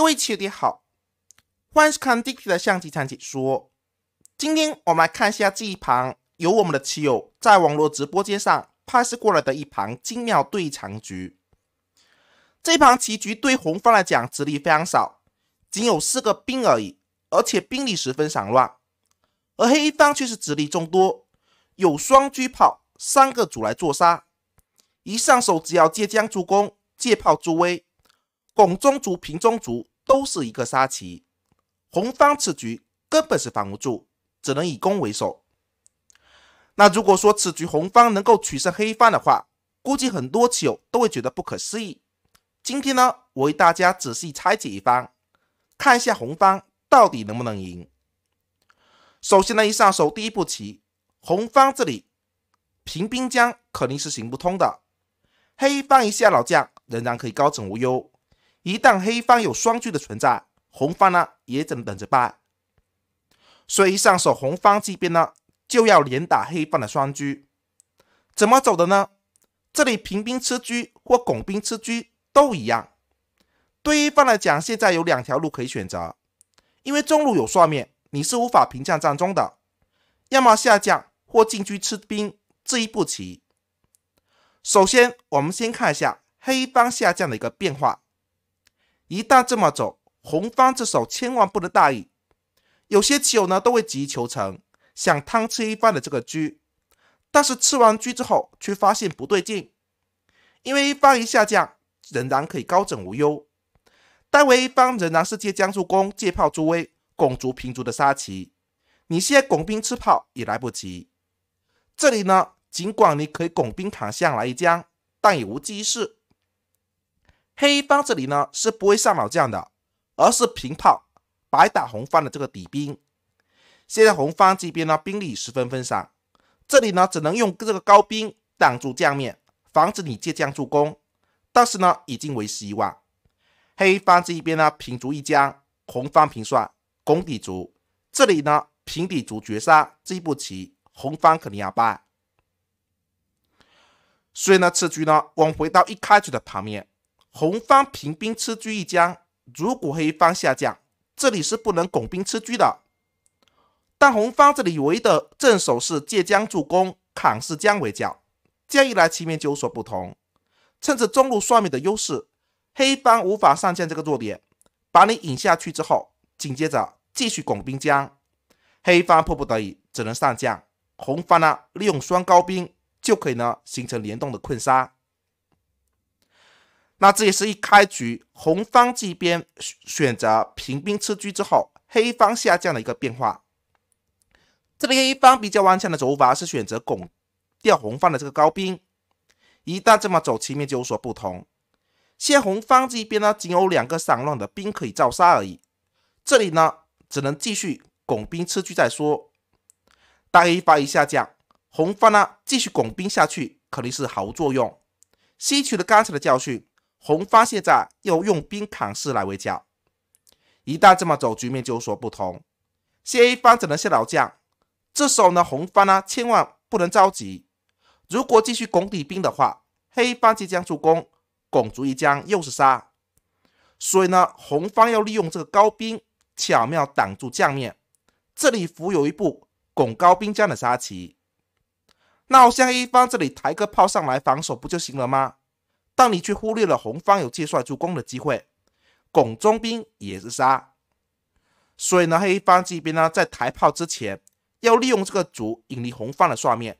各位棋友好，欢迎看 D P 的象棋场解说。今天我们来看一下这一盘由我们的棋友在网络直播间上拍摄过来的一盘精妙对长局。这一盘棋局对红方来讲子力非常少，仅有四个兵而已，而且兵力十分散乱；而黑方却是子力众多，有双车炮、三个卒来作杀。一上手，只要借将助攻，借炮助威，拱中卒、平中卒。都是一个杀棋，红方此局根本是防不住，只能以攻为守。那如果说此局红方能够取胜黑方的话，估计很多棋友都会觉得不可思议。今天呢，我为大家仔细拆解一番，看一下红方到底能不能赢。首先呢，一上手第一步棋，红方这里平兵将肯定是行不通的，黑方一下老将仍然可以高枕无忧。一旦黑方有双车的存在，红方呢也只能等着败。所以上手红方这边呢就要连打黑方的双车，怎么走的呢？这里平兵吃车或拱兵吃车都一样。对一方来讲，现在有两条路可以选择，因为中路有双面，你是无法平将占中的，要么下降或进车吃兵这一步棋。首先，我们先看一下黑方下降的一个变化。一旦这么走，红方这手千万不能大意。有些棋友呢，都会急于求成，想贪吃一番的这个车，但是吃完车之后，却发现不对劲，因为一方一下将，仍然可以高枕无忧。但为一方仍然是借将助攻，借炮助威，拱卒平卒的杀棋。你现在拱兵吃炮也来不及。这里呢，尽管你可以拱兵砍象来一将，但也无济于事。黑方这里呢是不会上老将的，而是平炮白打红方的这个底兵。现在红方这边呢兵力十分分散，这里呢只能用这个高兵挡住将面，防止你借将助攻，但是呢已经为时已晚。黑方这一边呢平卒一将，红方平帅攻底卒，这里呢平底卒绝杀这一步棋，红方肯定要败。所以呢，此局呢我们回到一开局的盘面。红方平兵吃车一将，如果黑方下将，这里是不能拱兵吃车的。但红方这里唯一的正手是借将助攻，砍是将围角，这样一来棋面就有所不同。趁着中路双面的优势，黑方无法上将这个弱点，把你引下去之后，紧接着继续拱兵将。黑方迫不得已只能上将，红方呢利用双高兵就可以呢形成联动的困杀。那这也是一开局红方这边选择平兵吃车之后，黑方下降的一个变化。这里黑方比较顽强的走法是选择拱掉红方的这个高兵，一旦这么走，棋面就有所不同。现红方这边呢，仅有两个散乱的兵可以照杀而已。这里呢，只能继续拱兵吃车再说。当黑方一下降，红方呢继续拱兵下去肯定是毫无作用。吸取了刚才的教训。红方现在又用兵砍士来围剿，一旦这么走，局面就有所不同。一方只能下老将，这时候呢，红方呢千万不能着急。如果继续拱底兵的话，黑方即将助攻，拱卒一将又是杀。所以呢，红方要利用这个高兵巧妙挡住将面。这里伏有一步拱高兵将的杀棋。那我向一方这里抬个炮上来防守不就行了吗？让你去忽略了红方有借帅助攻的机会，拱中兵也是杀。所以呢，黑方这边呢，在抬炮之前，要利用这个卒引离红方的帅面。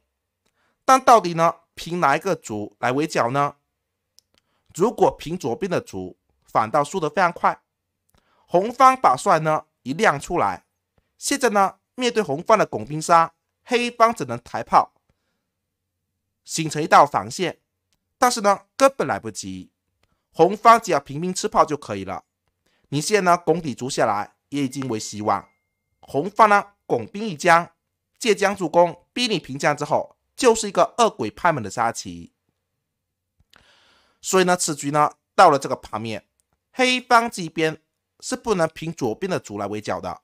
但到底呢，凭哪一个卒来围剿呢？如果凭左边的卒，反倒输得非常快。红方把帅呢一亮出来，现在呢，面对红方的拱兵杀，黑方只能抬炮，形成一道防线。但是呢，根本来不及。红方只要平兵吃炮就可以了。你现在呢，拱底卒下来也已经为希望。红方呢，拱兵一将，借将助攻，逼你平将之后，就是一个恶鬼拍门的杀棋。所以呢，此局呢，到了这个盘面，黑方这边是不能凭左边的卒来围剿的。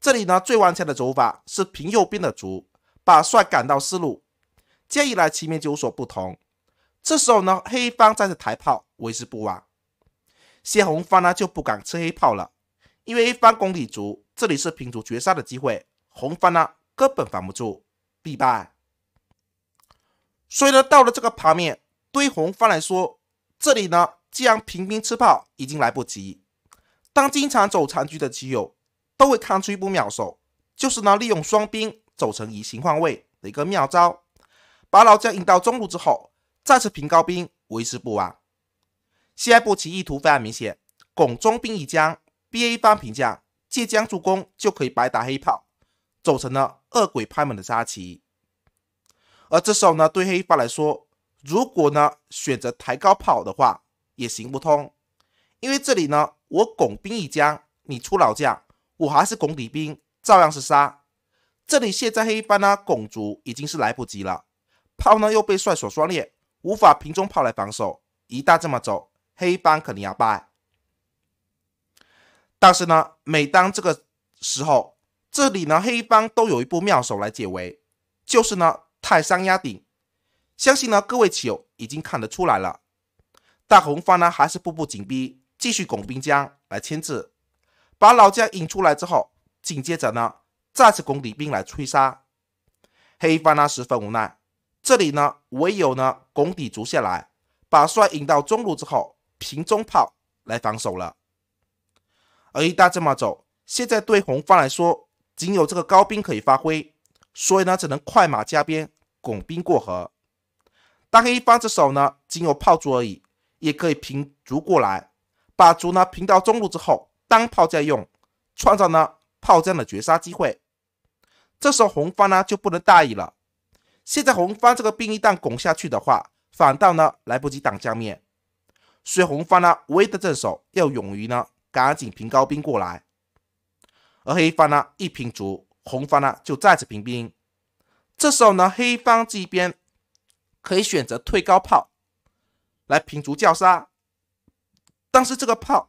这里呢，最顽强的走法是凭右边的卒，把帅赶到四路，这样一来棋面就有所不同。这时候呢，黑方再次抬炮为时不晚。现红方呢就不敢吃黑炮了，因为黑方工底足，这里是平卒绝杀的机会。红方呢根本防不住，必败。所以呢，到了这个盘面，对红方来说，这里呢既然平兵吃炮已经来不及，当经常走长局的棋友都会看出一步妙手，就是呢利用双兵走成移形换位的一个妙招，把老将引到中路之后。再次平高兵为时不晚。下一步棋意图非常明显，拱中兵一将，B A 方平将借将助攻就可以白打黑炮，走成了恶鬼拍门的杀棋。而这时候呢，对黑方来说，如果呢选择抬高炮的话也行不通，因为这里呢我拱兵一将，你出老将，我还是拱底兵，照样是杀。这里现在黑方呢拱卒已经是来不及了，炮呢又被帅所双列。无法平中炮来防守，一旦这么走，黑方肯定要败。但是呢，每当这个时候，这里呢黑方都有一部妙手来解围，就是呢泰山压顶。相信呢各位棋友已经看得出来了。大红方呢还是步步紧逼，继续拱兵将来牵制，把老将引出来之后，紧接着呢再次拱底兵来摧杀。黑方呢十分无奈。这里呢，唯有呢拱底卒下来，把帅引到中路之后，平中炮来防守了。而一旦这么走，现在对红方来说，仅有这个高兵可以发挥，所以呢只能快马加鞭拱兵过河。当黑方这手呢，仅有炮卒而已，也可以平卒过来，把卒呢平到中路之后，当炮再用，创造呢炮将的绝杀机会。这时候红方呢就不能大意了。现在红方这个兵一旦拱下去的话，反倒呢来不及挡江面。所以红方呢，唯一的镇守要勇于呢赶紧平高兵过来。而黑方呢一平卒，红方呢就再次平兵。这时候呢，黑方这一边可以选择退高炮来平卒叫杀。但是这个炮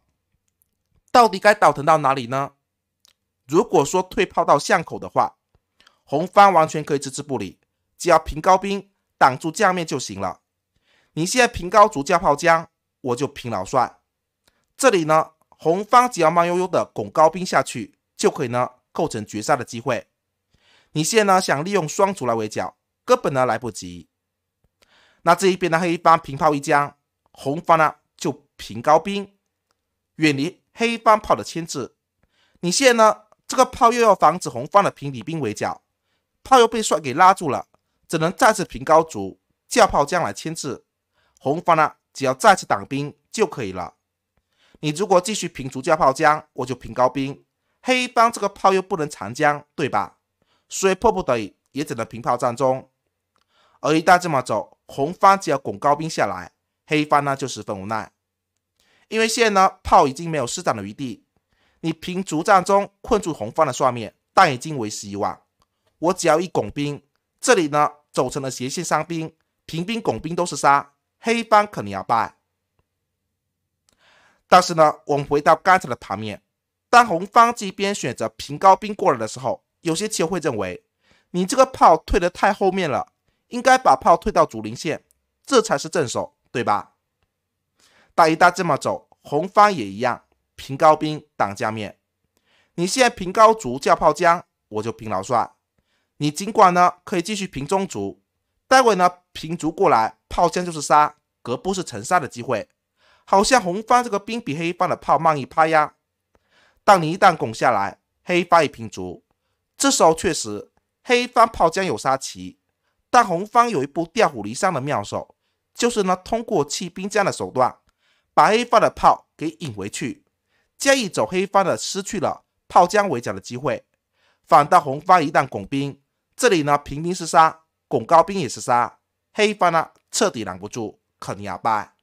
到底该倒腾到哪里呢？如果说退炮到巷口的话，红方完全可以置之不理。只要平高兵挡住将面就行了。你现在平高卒加炮将，我就平老帅。这里呢，红方只要慢悠悠的拱高兵下去就可以呢构成绝杀的机会。你现在呢想利用双卒来围剿，根本呢来不及。那这一边呢黑方平炮一将，红方呢就平高兵，远离黑方炮的牵制。你现在呢这个炮又要防止红方的平底兵围剿，炮又被帅给拉住了。只能再次平高卒架炮将来牵制，红方呢只要再次挡兵就可以了。你如果继续平卒架炮将，我就平高兵。黑方这个炮又不能长将，对吧？所以迫不得已也只能平炮战中。而一旦这么走，红方只要拱高兵下来，黑方呢就十分无奈，因为现在呢炮已经没有施展的余地。你平卒战中困住红方的算面，但已经为时已晚。我只要一拱兵，这里呢。走成了斜线，伤兵、平兵、拱兵都是杀，黑方肯定要败。但是呢，我们回到刚才的盘面，当红方这边选择平高兵过来的时候，有些棋友会认为，你这个炮退得太后面了，应该把炮退到主菱线，这才是正手，对吧？大一打这么走，红方也一样，平高兵挡江面。你现在平高卒叫炮将，我就平老帅。你尽管呢，可以继续平中卒，待会呢平卒过来炮将就是杀，隔步是成杀的机会。好像红方这个兵比黑方的炮慢一拍呀。但你一旦拱下来，黑方一平卒，这时候确实黑方炮将有杀棋，但红方有一步调虎离山的妙手，就是呢通过弃兵将的手段，把黑方的炮给引回去，建议走黑方的失去了炮将围剿的机会，反倒红方一旦拱兵。这里呢，平兵是杀，拱高兵也是杀，黑方呢彻底拦不住，肯定要败。